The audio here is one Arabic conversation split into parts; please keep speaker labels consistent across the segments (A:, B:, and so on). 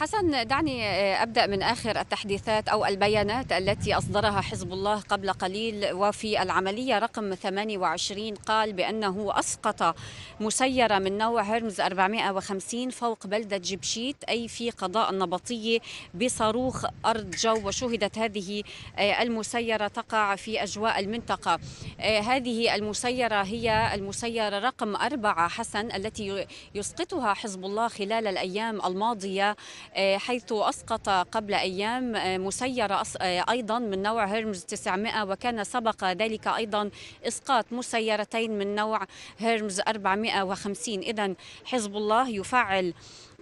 A: حسن دعني آه، ابدا من اخر التحديثات او البيانات التي اصدرها حزب الله قبل قليل وفي العمليه رقم 28 قال بانه اسقط مسيره من نوع هرمز 450 فوق بلده جبشيت اي في قضاء النبطيه بصاروخ ارض جو وشهدت هذه آه، المسيره تقع في اجواء المنطقه آه، هذه المسيره هي المسيره رقم أربعة حسن التي يسقطها حزب الله خلال الايام الماضيه آه، حيث أسقط قبل أيام آه، مسيرة آه، أيضا من نوع هرمز 900 وكان سبق ذلك أيضا إسقاط مسيرتين من نوع هرمز 450 إذا حزب الله يفعل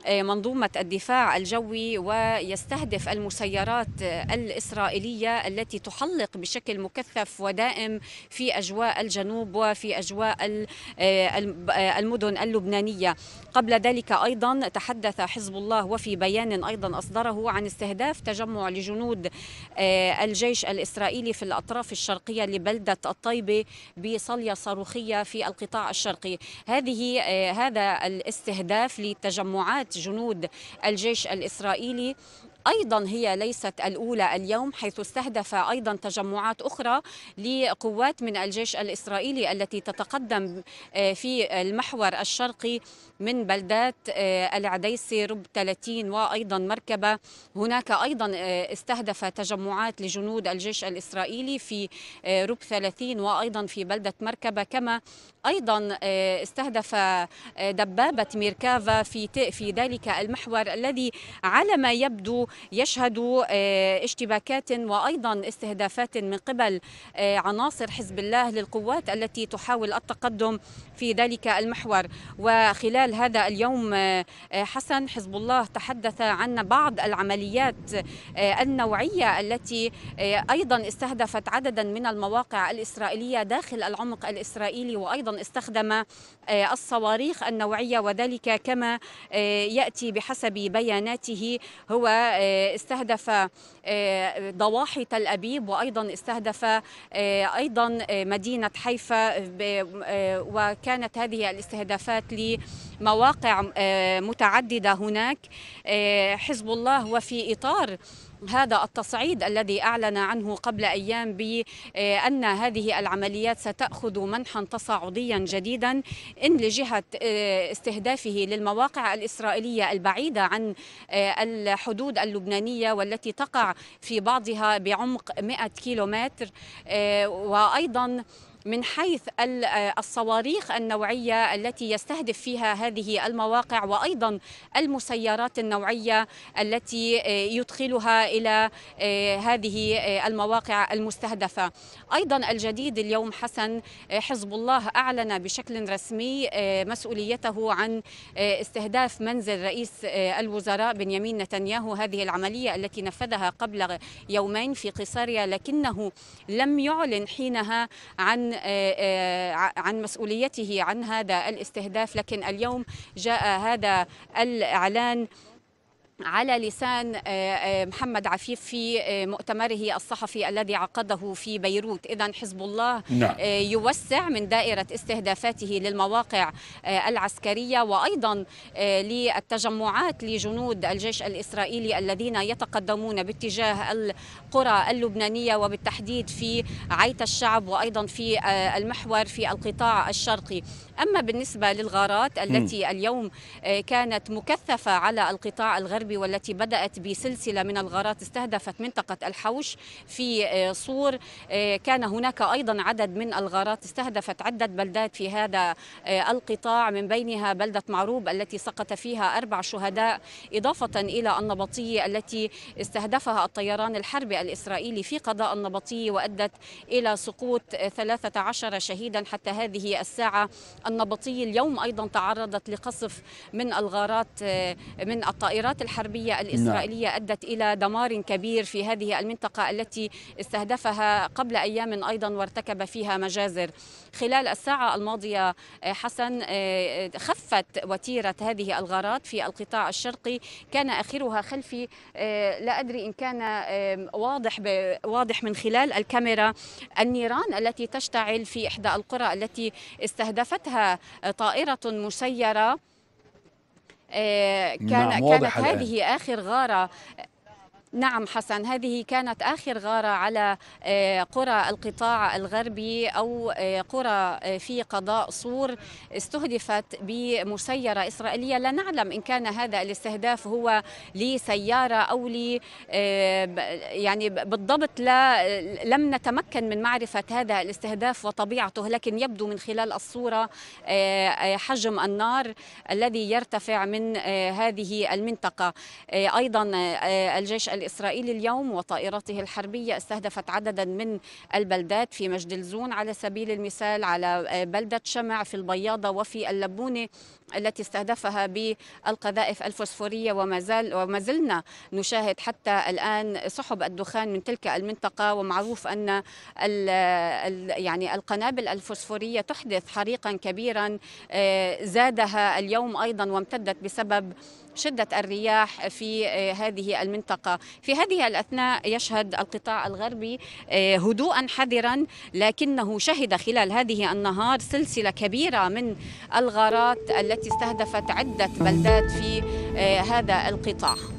A: آه، منظومة الدفاع الجوي ويستهدف المسيرات الإسرائيلية التي تحلق بشكل مكثف ودائم في أجواء الجنوب وفي أجواء آه، آه، المدن اللبنانية قبل ذلك أيضا تحدث حزب الله وفي بيان أيضا أصدره عن استهداف تجمع لجنود الجيش الإسرائيلي في الأطراف الشرقية لبلدة الطيبة بصلية صاروخية في القطاع الشرقي هذه هذا الاستهداف لتجمعات جنود الجيش الإسرائيلي أيضا هي ليست الأولى اليوم حيث استهدف أيضا تجمعات أخرى لقوات من الجيش الإسرائيلي التي تتقدم آه، في المحور الشرقي من بلدات آه، العديسي رب 30 وأيضا مركبة هناك أيضا آه، استهدف تجمعات لجنود الجيش الإسرائيلي في رب 30 وأيضا في بلدة مركبة كما أيضا استهدف دبابة ميركافا في في ذلك المحور الذي على ما يبدو يشهدوا آه، اشتباكات وايضا استهدافات من قبل آه، عناصر حزب الله للقوات التي تحاول التقدم في ذلك المحور وخلال هذا اليوم آه، حسن حزب الله تحدث عن بعض العمليات النوعيه التي ايضا استهدفت عددا من المواقع الاسرائيليه داخل العمق الاسرائيلي وايضا استخدم الصواريخ النوعيه وذلك كما ياتي بحسب بياناته هو آه، استهدف آه، ضواحي تل أبيب وأيضا استهدف آه، أيضا مدينة حيفا وكانت هذه الاستهدافات لمواقع متعددة هناك حزب الله وفي إطار هذا التصعيد الذي أعلن عنه قبل أيام بأن آه، هذه العمليات ستأخذ منحا تصاعديا جديدا إن لجهة آه، استهدافه للمواقع الإسرائيلية البعيدة عن آه، الحدود اللبنانية والتي تقع في بعضها بعمق 100 كيلومتر وأيضا من حيث آه، الصواريخ النوعية التي يستهدف فيها هذه المواقع وأيضا المسيرات النوعية التي آه، يدخلها إلى آه، هذه المواقع المستهدفة أيضا الجديد اليوم حسن حزب الله أعلن بشكل رسمي مسؤوليته عن استهداف منزل رئيس الوزراء بنيامين نتنياهو هذه العملية التي نفذها قبل يومين في قصاريا لكنه لم يعلن حينها عن آه، آه، عن مسؤوليته عن هذا الاستهداف لكن اليوم جاء هذا الاعلان على لسان آه، آه، محمد عفيف في آه، مؤتمره الصحفي الذي عقده في بيروت إذا حزب الله نعم. يوسع من دائرة استهدافاته للمواقع العسكرية وأيضا للتجمعات لجنود الجيش الإسرائيلي الذين يتقدمون باتجاه القرى اللبنانية وبالتحديد في عيت الشعب وأيضا في المحور في القطاع الشرقي أما بالنسبة للغارات التي اليوم كانت مكثفة على القطاع الغربي الغربي والتي بدأت بسلسلة من الغارات استهدفت منطقة الحوش في آه، صور آه، كان هناك أيضا عدد من الغارات استهدفت عدة بلدات في هذا آه، القطاع من بينها بلدة معروب التي سقط فيها أربع شهداء إضافة إلى النبطية التي استهدفها الطيران الحربي الإسرائيلي في قضاء النبطية وأدت إلى سقوط 13 شهيدا حتى هذه الساعة النبطية اليوم أيضا تعرضت لقصف من الغارات من الطائرات الحربية الحربية نعم. الإسرائيلية أدت إلى دمار كبير في هذه المنطقة التي استهدفها قبل أيام أيضا وارتكب فيها مجازر خلال الساعة الماضية آه، حسن آه، آه، خفت وتيرة هذه الغارات في القطاع الشرقي كان آخرها خلفي لا أدري إن كان واضح واضح من خلال الكاميرا النيران التي تشتعل في إحدى القرى التي استهدفتها طائرة مسيرة آه، نعم، كان كانت هذه اخر غاره نعم حسن هذه كانت آخر غارة على آه، قرى القطاع الغربي أو آه، قرى آه، في قضاء صور استهدفت بمسيرة إسرائيلية لا نعلم إن كان هذا الاستهداف هو لسيارة أو ل يعني بالضبط لا لم نتمكن من معرفة هذا الاستهداف وطبيعته لكن يبدو من خلال الصورة حجم النار الذي يرتفع من هذه المنطقة أيضا الجيش الإسرائيلي اليوم وطائراته الحربية استهدفت عددا من البلدات في مجد الزون على سبيل المثال على آه، بلدة شمع في البياضة وفي اللبونة التي استهدفها بالقذائف الفوسفورية وما, زال وما زلنا نشاهد حتى الآن سحب الدخان من تلك المنطقة ومعروف أن ال يعني القنابل الفوسفورية تحدث حريقا كبيرا آه، زادها اليوم أيضا وامتدت بسبب شدة الرياح في آه، هذه المنطقة في هذه الأثناء يشهد القطاع الغربي آه، هدوءا حذرا لكنه شهد خلال هذه النهار سلسلة كبيرة من الغارات التي استهدفت عدة بلدات في آه، هذا القطاع